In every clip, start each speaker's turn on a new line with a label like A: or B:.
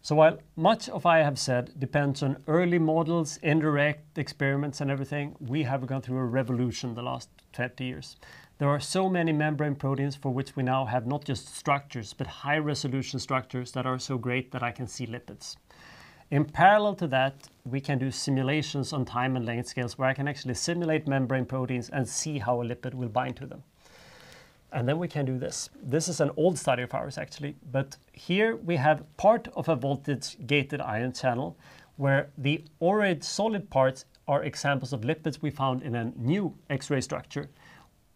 A: So while much of I have said depends on early models, indirect experiments and everything, we have gone through a revolution the last 20 years. There are so many membrane proteins for which we now have not just structures, but high resolution structures that are so great that I can see lipids. In parallel to that, we can do simulations on time and length scales where I can actually simulate membrane proteins and see how a lipid will bind to them. And then we can do this. This is an old study of ours actually, but here we have part of a voltage gated ion channel where the orange solid parts are examples of lipids we found in a new X-ray structure,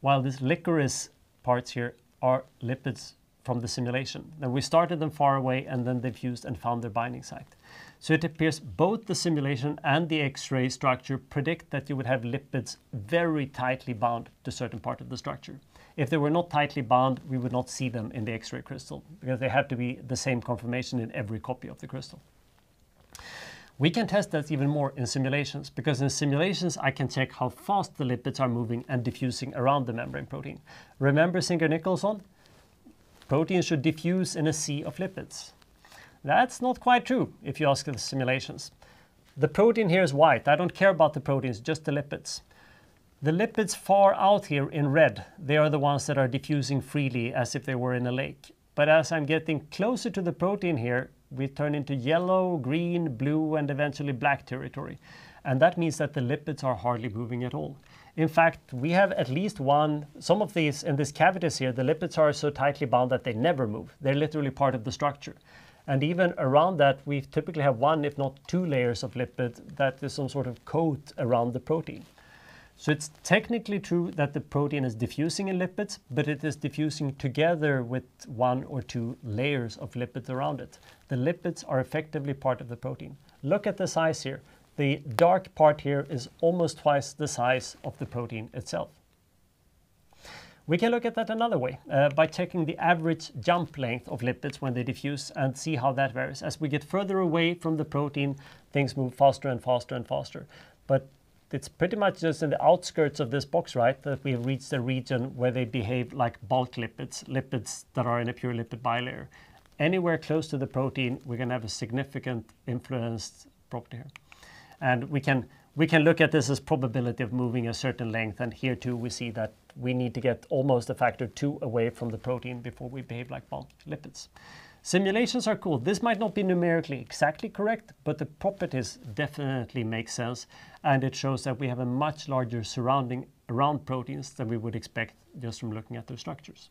A: while these licorice parts here are lipids from the simulation. Then we started them far away and then they fused and found their binding site. So it appears both the simulation and the X-ray structure predict that you would have lipids very tightly bound to certain part of the structure. If they were not tightly bound, we would not see them in the X-ray crystal because they have to be the same conformation in every copy of the crystal. We can test that even more in simulations because in simulations I can check how fast the lipids are moving and diffusing around the membrane protein. Remember Singer-Nicholson? Proteins should diffuse in a sea of lipids. That's not quite true if you ask the simulations. The protein here is white. I don't care about the proteins, just the lipids. The lipids far out here in red, they are the ones that are diffusing freely as if they were in a lake. But as I'm getting closer to the protein here, we turn into yellow, green, blue, and eventually black territory. And that means that the lipids are hardly moving at all. In fact, we have at least one, some of these in these cavities here, the lipids are so tightly bound that they never move. They're literally part of the structure. And even around that, we typically have one, if not two layers of lipid that is some sort of coat around the protein. So it's technically true that the protein is diffusing in lipids, but it is diffusing together with one or two layers of lipids around it. The lipids are effectively part of the protein. Look at the size here. The dark part here is almost twice the size of the protein itself. We can look at that another way uh, by checking the average jump length of lipids when they diffuse and see how that varies. As we get further away from the protein, things move faster and faster and faster. But it's pretty much just in the outskirts of this box, right, that we have reached the region where they behave like bulk lipids, lipids that are in a pure lipid bilayer. Anywhere close to the protein, we're going to have a significant influenced property here. And we can, we can look at this as probability of moving a certain length, and here too we see that we need to get almost a factor 2 away from the protein before we behave like bulk lipids. Simulations are cool. This might not be numerically exactly correct, but the properties definitely make sense. And it shows that we have a much larger surrounding around proteins than we would expect just from looking at their structures.